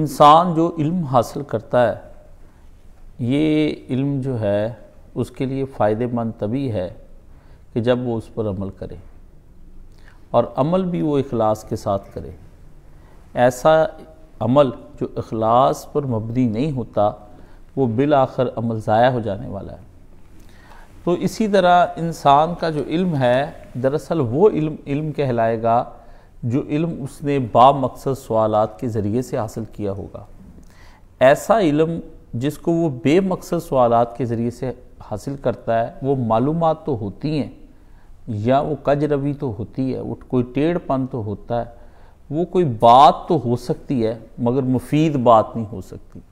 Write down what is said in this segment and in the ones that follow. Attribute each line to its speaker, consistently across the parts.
Speaker 1: इंसान जो इल्म हासिल करता है ये इल्म जो है उसके लिए फ़ायदेमंद तभी है कि जब वो उस पर अमल करे और अमल भी वो अखलास के साथ करे ऐसा अमल जो अखलास पर मबनी नहीं होता वो बिल आखिर अमल ज़ाया हो जाने वाला है तो इसी तरह इंसान का जो इल्म है दरअसल वो इल्म इल्म कहलाएगा जो इल्म उसने बा मकसद सवालात के ज़रिए से हासिल किया होगा ऐसा इल्म जिसको वो बे मकसद सवाल के ज़रिए से हासिल करता है वो मालूम तो होती हैं या वो कज तो होती है वो कोई टेढ़पन तो होता है वो कोई बात तो हो सकती है मगर मुफीद बात नहीं हो सकती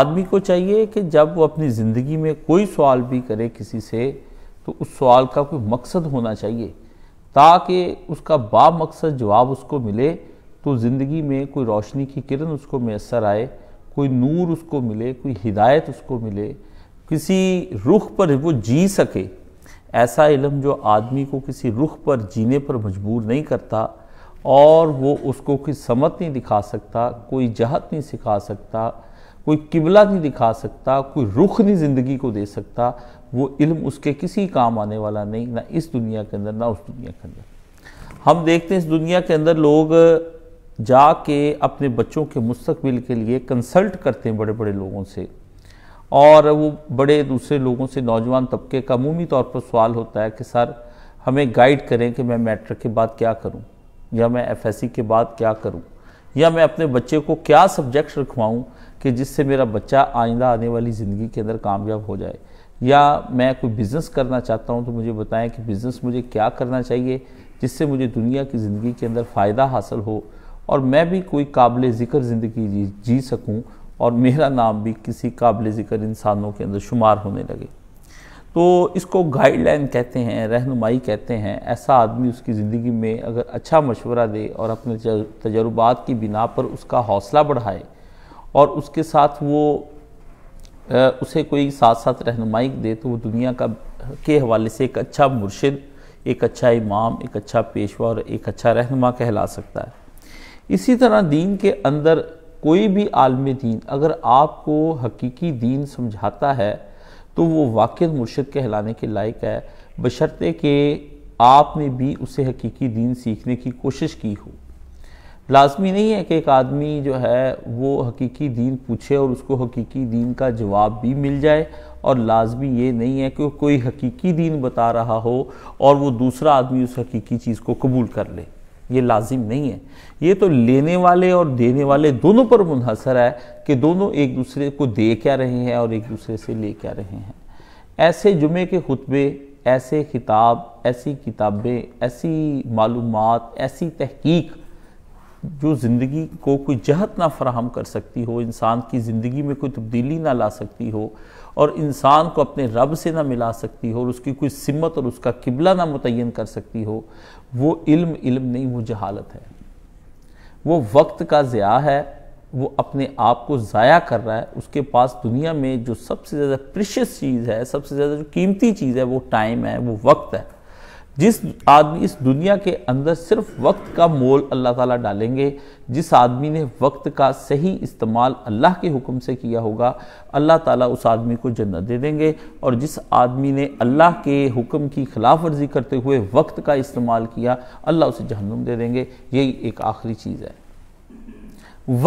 Speaker 1: आदमी को चाहिए कि जब वो अपनी ज़िंदगी में कोई सवाल भी करे किसी से तो उस सवाल का कोई मकसद होना चाहिए ताकि उसका बा मकसद जवाब उसको मिले तो ज़िंदगी में कोई रोशनी की किरण उसको मैसर आए कोई नूर उसको मिले कोई हिदायत उसको मिले किसी रुख पर वो जी सके ऐसा इलम जो आदमी को किसी रुख पर जीने पर मजबूर नहीं करता और वो उसको कोई समत नहीं दिखा सकता कोई जहत नहीं सिखा सकता कोई किबला नहीं दिखा सकता कोई रुख नहीं ज़िंदगी को दे सकता वो इल्म उसके किसी काम आने वाला नहीं ना इस दुनिया के अंदर ना उस दुनिया के अंदर हम देखते हैं इस दुनिया के अंदर लोग जाके अपने बच्चों के मुस्तबिल के लिए कंसल्ट करते हैं बड़े बड़े लोगों से और वो बड़े दूसरे लोगों से नौजवान तबके का अमूमी तौर पर सवाल होता है कि सर हमें गाइड करें कि मैं मैट्रिक के बाद क्या करूं या मैं एफएससी के बाद क्या करूं या मैं अपने बच्चे को क्या सब्जेक्ट रखवाऊँ कि जिससे मेरा बच्चा आइंदा आने वाली ज़िंदगी के अंदर कामयाब हो जाए या मैं कोई बिज़नेस करना चाहता हूँ तो मुझे बताएं कि बिज़नेस मुझे क्या करना चाहिए जिससे मुझे दुनिया की ज़िंदगी के अंदर फ़ायदा हासिल हो और मैं भी कोई काबिल ज़िक्र ज़िंदगी जी जी सकूँ और मेरा नाम भी किसी काबिल ज़िक्र इंसानों के अंदर शुमार होने लगे तो इसको गाइडलाइन कहते हैं रहनुमाई कहते हैं ऐसा आदमी उसकी ज़िंदगी में अगर अच्छा मशवरा दे और अपने तजुर्बात की बिना पर उसका हौसला बढ़ाए और उसके साथ वो उसे कोई साथ साथ रहनुमाई दे तो वो दुनिया का के हवाले से एक अच्छा मुर्शिद एक अच्छा इमाम एक अच्छा पेशवा और एक अच्छा रहनुमा कहला सकता है इसी तरह दीन के अंदर कोई भी आलम दीन अगर आपको हकीकी दीन समझाता है तो वो वाक़ मुर्शद कहलाने के लायक है बशर्ते कि आपने भी उसे हकीकी दीन सीखने की कोशिश की हो लाजमी नहीं है कि एक आदमी जो है वो हकीकी दीन पूछे और उसको हकीकी दीन का जवाब भी मिल जाए और लाजमी ये नहीं है कि कोई हकीकी दीन बता रहा हो और वो दूसरा आदमी उस हकीकी चीज़ को कबूल कर ले ये लाजिम नहीं है ये तो लेने वाले और देने वाले दोनों पर मुनहसर है कि दोनों एक दूसरे को दे क्या रहे हैं और एक दूसरे से ले क्या रहे हैं ऐसे जुमे के खुतबे ऐसे खिताब ऐसी किताबें ऐसी मालूम ऐसी तहकीक जो ज़िंदगी को कोई जहत ना फ्राहम कर सकती हो इंसान की ज़िंदगी में कोई तब्दीली ना ला सकती हो और इंसान को अपने रब से ना मिला सकती हो और उसकी कोई सिमत और उसका किबला ना मुतन कर सकती हो वो इल्म इल्म नहीं वो जहालत है वो वक्त का ज़िया है वो अपने आप को ज़ाया कर रहा है उसके पास दुनिया में जो सबसे ज़्यादा प्रिशस चीज़ है सबसे ज़्यादा जो कीमती चीज़ है वो टाइम है वो वक्त है जिस आदमी इस दुनिया के अंदर सिर्फ वक्त का मोल अल्लाह ताला डालेंगे जिस आदमी ने वक्त का सही इस्तेमाल अल्लाह के हुक्म से किया होगा अल्लाह ताला उस आदमी को जन्नत दे देंगे और जिस आदमी ने अल्लाह के हुक्म की खिलाफ वर्जी करते हुए वक्त का इस्तेमाल किया अल्लाह उसे जहन्नुम दे देंगे यही एक आखिरी चीज़ है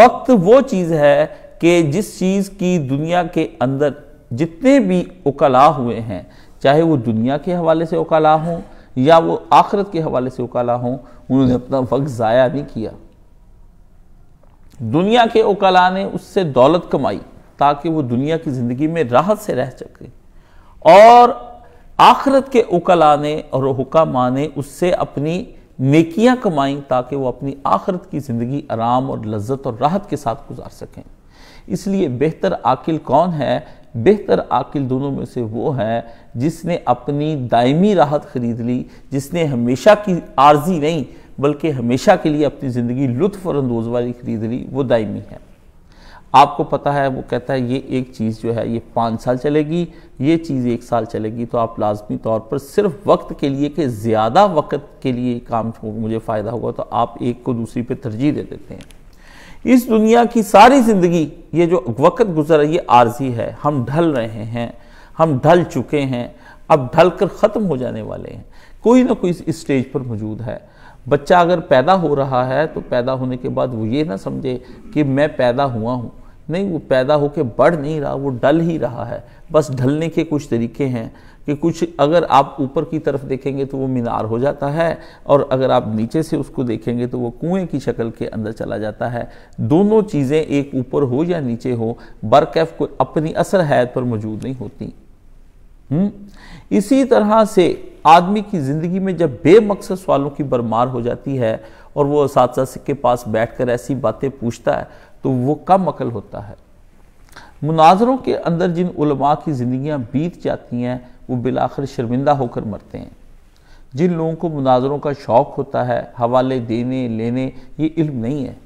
Speaker 1: वक्त वो चीज़ है कि जिस चीज़ की दुनिया के अंदर जितने भी उकला हुए हैं चाहे वो दुनिया के हवाले से उकला हों या वो आखरत के हवाले से उकाला हों उन्होंने अपना वक्त ज़ाया नहीं किया दुनिया के उकाला ने उससे दौलत कमाई ताकि वो दुनिया की ज़िंदगी में राहत से रह सके और आखरत के उकला ने और हुकामा ने उससे अपनी नेकियां कमाई ताकि वो अपनी आखरत की ज़िंदगी आराम और लज्जत और राहत के साथ गुजार सकें इसलिए बेहतर आकिल कौन है बेहतर आकिल दोनों में से वो है जिसने अपनी दायमी राहत खरीद ली जिसने हमेशा की आर्जी नहीं बल्कि हमेशा के लिए अपनी ज़िंदगी लुत्फ़ और अंदोज वाली खरीद ली वो दायमी है आपको पता है वो कहता है ये एक चीज़ जो है ये पाँच साल चलेगी ये चीज़ एक साल चलेगी तो आप लाजमी तौर पर सिर्फ वक्त के लिए कि ज़्यादा वक्त के लिए काम मुझे फ़ायदा होगा तो आप एक को दूसरी पे तरजीह दे देते हैं इस दुनिया की सारी ज़िंदगी ये जो वक़्त गुजर ये आर्जी है हम ढल रहे हैं हम ढल चुके हैं अब ढल कर ख़त्म हो जाने वाले हैं कोई ना कोई इस स्टेज पर मौजूद है बच्चा अगर पैदा हो रहा है तो पैदा होने के बाद वो ये ना समझे कि मैं पैदा हुआ हूँ नहीं वो पैदा होकर बढ़ नहीं रहा वो डल ही रहा है बस ढलने के कुछ तरीके हैं कि कुछ अगर आप ऊपर की तरफ देखेंगे तो वो मीनार हो जाता है और अगर आप नीचे से उसको देखेंगे तो वो कुएं की शक्ल के अंदर चला जाता है दोनों चीज़ें एक ऊपर हो या नीचे हो बरकैफ को अपनी असल हैत पर मौजूद नहीं होती हुँ? हम्म? इसी तरह से आदमी की ज़िंदगी में जब बेमकसद सवालों की बरमार हो जाती है और वो साथ के पास बैठ कर ऐसी बातें पूछता है तो वो कम अकल होता है मुनाजरों के अंदर जिन उलमा की ज़िंदियाँ बीत जाती हैं वो बिलाखिर शर्मिंदा होकर मरते हैं जिन लोगों को मुनाजरों का शौक़ होता है हवाले देने लेने ये इल्म नहीं है